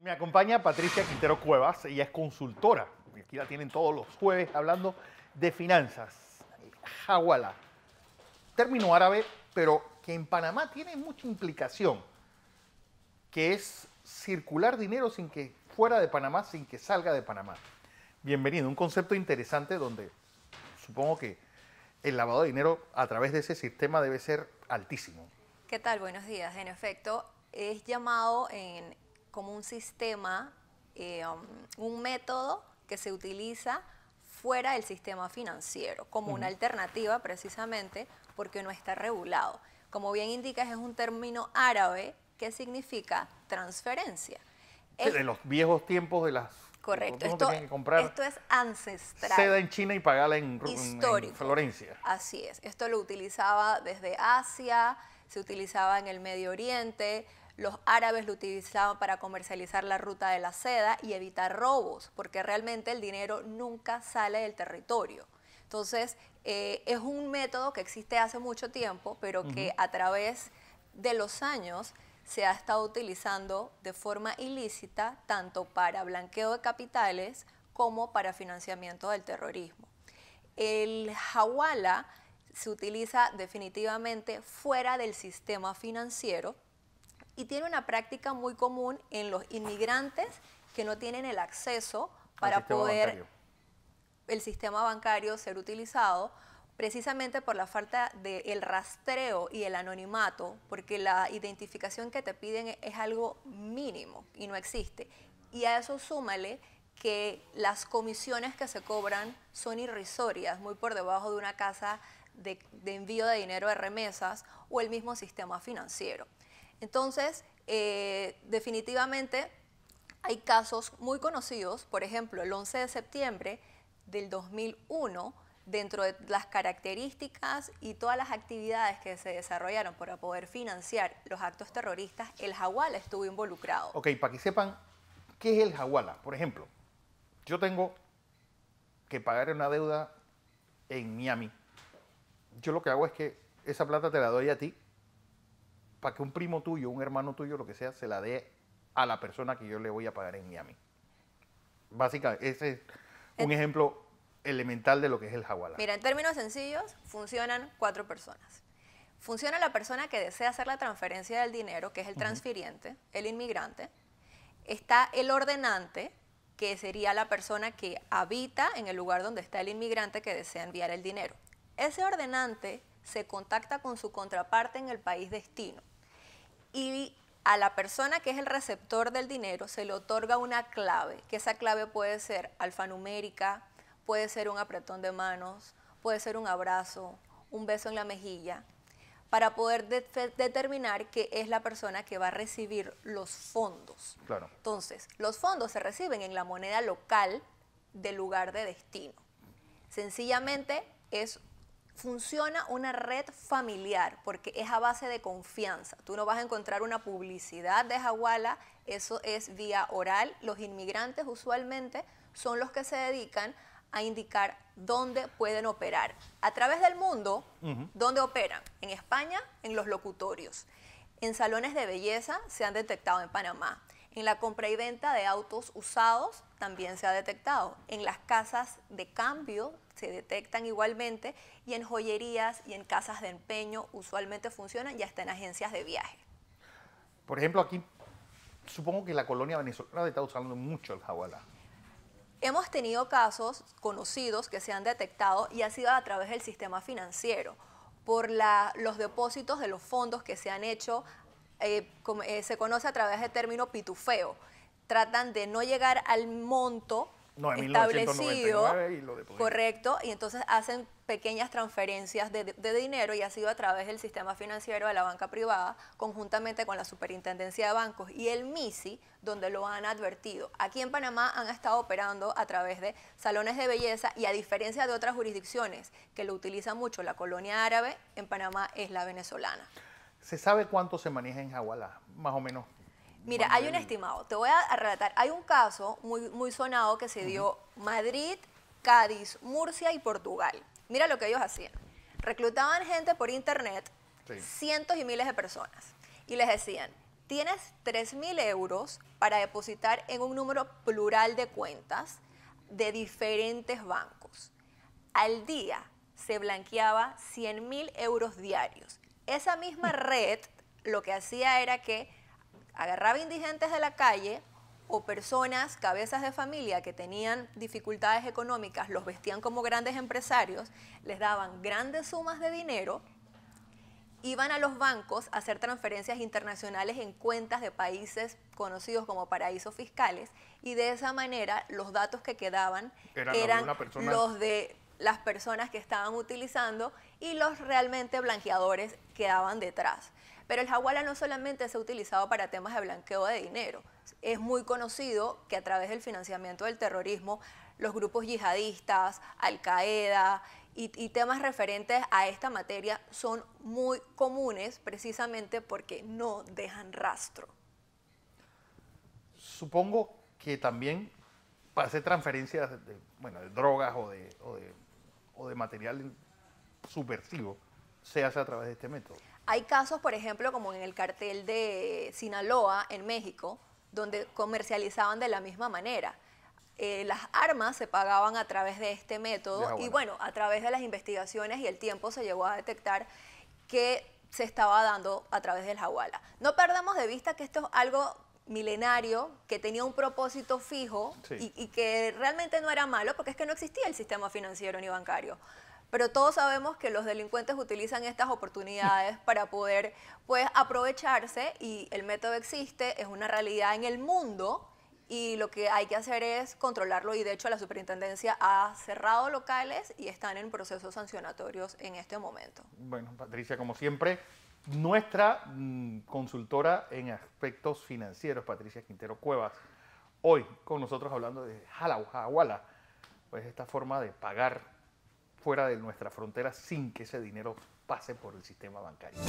Me acompaña Patricia Quintero Cuevas, ella es consultora, aquí la tienen todos los jueves hablando de finanzas. Hawala, término árabe, pero que en Panamá tiene mucha implicación, que es circular dinero sin que fuera de Panamá, sin que salga de Panamá. Bienvenido, un concepto interesante donde supongo que el lavado de dinero a través de ese sistema debe ser altísimo. ¿Qué tal? Buenos días. En efecto, es llamado en como un sistema, eh, um, un método que se utiliza fuera del sistema financiero, como una alternativa precisamente porque no está regulado. Como bien indicas, es un término árabe que significa transferencia. En los viejos tiempos de las... Correcto, esto, es ancestral. Seda en China y pagala en, en, Florencia. Así es, esto lo utilizaba desde Asia, se utilizaba en el Medio Oriente, los árabes lo utilizaban para comercializar la ruta de la seda y evitar robos, porque realmente el dinero nunca sale del territorio. Entonces, eh, es un método que existe hace mucho tiempo, pero que a través de los años se ha estado utilizando de forma ilícita tanto para blanqueo de capitales como para financiamiento del terrorismo. El hawala se utiliza definitivamente fuera del sistema financiero, y tiene una práctica muy común en los inmigrantes que no tienen el acceso para poder el sistema bancario ser utilizado precisamente por la falta del rastreo y el anonimato, porque la identificación que te piden es algo mínimo y no existe. Y a eso súmale que las comisiones que se cobran son irrisorias, muy por debajo de una casa de envío de dinero de remesas o el mismo sistema financiero. Entonces, eh, definitivamente hay casos muy conocidos, por ejemplo, el 11 de septiembre del 2001, dentro de las características y todas las actividades que se desarrollaron para poder financiar los actos terroristas, el Hawala estuvo involucrado. Ok, para que sepan qué es el Hawala. Por ejemplo, yo tengo que pagar una deuda en Miami. Yo lo que hago es que esa plata te la doy a ti para que un primo tuyo, un hermano tuyo, lo que sea, se la dé a la persona que yo le voy a pagar en Miami. Básicamente, ese es un eh. ejemplo elemental de lo que es el jaguar. Mira, en términos sencillos, funcionan cuatro personas. Funciona la persona que desea hacer la transferencia del dinero, que es el transfiriente, el inmigrante. Está el ordenante, que sería la persona que habita en el lugar donde está el inmigrante que desea enviar el dinero. Ese ordenante se contacta con su contraparte en el país destino y a la persona que es el receptor del dinero se le otorga una clave, que esa clave puede ser alfanumérica, puede ser un apretón de manos, puede ser un abrazo, un beso en la mejilla, para poder determinar que es la persona que va a recibir los fondos. Claro. Entonces, los fondos se reciben en la moneda local del lugar de destino. Sencillamente es funciona una red familiar porque es a base de confianza. Tú no vas a encontrar una publicidad de Jaguala, eso es vía oral. Los inmigrantes usualmente son los que se dedican a indicar dónde pueden operar. A través del mundo, ¿dónde operan? En España, en los locutorios. En salones de belleza se han detectado en Panamá. En la compra y venta de autos usados también se ha detectado. En las casas de cambio se detectan igualmente y en joyerías y en casas de empeño usualmente funcionan y hasta en agencias de viaje. Por ejemplo, aquí supongo que la colonia venezolana está usando mucho el jabalá. Hemos tenido casos conocidos que se han detectado y ha sido a través del sistema financiero por la, los depósitos de los fondos que se han hecho eh, eh, se conoce a través del término pitufeo. Tratan de no llegar al monto establecido, correcto, y entonces hacen pequeñas transferencias de, de, dinero y ha sido a través del sistema financiero de la banca privada, conjuntamente con la Superintendencia de Bancos y el MISI, donde lo han advertido. Aquí en Panamá han estado operando a través de salones de belleza y a diferencia de otras jurisdicciones que lo utilizan mucho, la colonia árabe, en Panamá es la venezolana. ¿Se sabe cuánto se maneja en Jagualá? Más o menos. Mira, hay un estimado. Te voy a relatar. Hay un caso muy, sonado que se dio Madrid, Cádiz, Murcia y Portugal. Mira lo que ellos hacían. Reclutaban gente por internet, cientos y miles de personas, y les decían, tienes 3.000 euros para depositar en un número plural de cuentas de diferentes bancos. Al día se blanqueaba 100.000 euros diarios. Esa misma red lo que hacía era que agarraba indigentes de la calle o personas, cabezas de familia que tenían dificultades económicas, los vestían como grandes empresarios, les daban grandes sumas de dinero, iban a los bancos a hacer transferencias internacionales en cuentas de países conocidos como paraísos fiscales y de esa manera los datos que quedaban eran, los de las personas que estaban utilizando y los realmente blanqueadores quedaban detrás. Pero el jaguala no solamente se ha utilizado para temas de blanqueo de dinero, es muy conocido que a través del financiamiento del terrorismo, los grupos yihadistas, Al-Qaeda y, temas referentes a esta materia son muy comunes precisamente porque no dejan rastro. Supongo que también para hacer transferencias de, bueno, de drogas o de o de material subversivo se hace a través de este método. Hay casos, por ejemplo, como en el cartel de Sinaloa, en México, donde comercializaban de la misma manera. Eh, las armas se pagaban a través de este método y bueno, a través de las investigaciones y el tiempo se llegó a detectar que se estaba dando a través del jaguala. No perdamos de vista que esto es algo milenario que tenía un propósito fijo y, que realmente no era malo porque es que no existía el sistema financiero ni bancario. Pero todos sabemos que los delincuentes utilizan estas oportunidades para poder pues, aprovecharse y el método existe, es una realidad en el mundo y lo que hay que hacer es controlarlo y de hecho la superintendencia ha cerrado locales y están en procesos sancionatorios en este momento. Bueno, Patricia, como siempre, nuestra mm, consultora en aspectos financieros, Patricia Quintero Cuevas, hoy con nosotros hablando de Jalauhawala, pues esta forma de pagar fuera de nuestra frontera sin que ese dinero pase por el sistema bancario.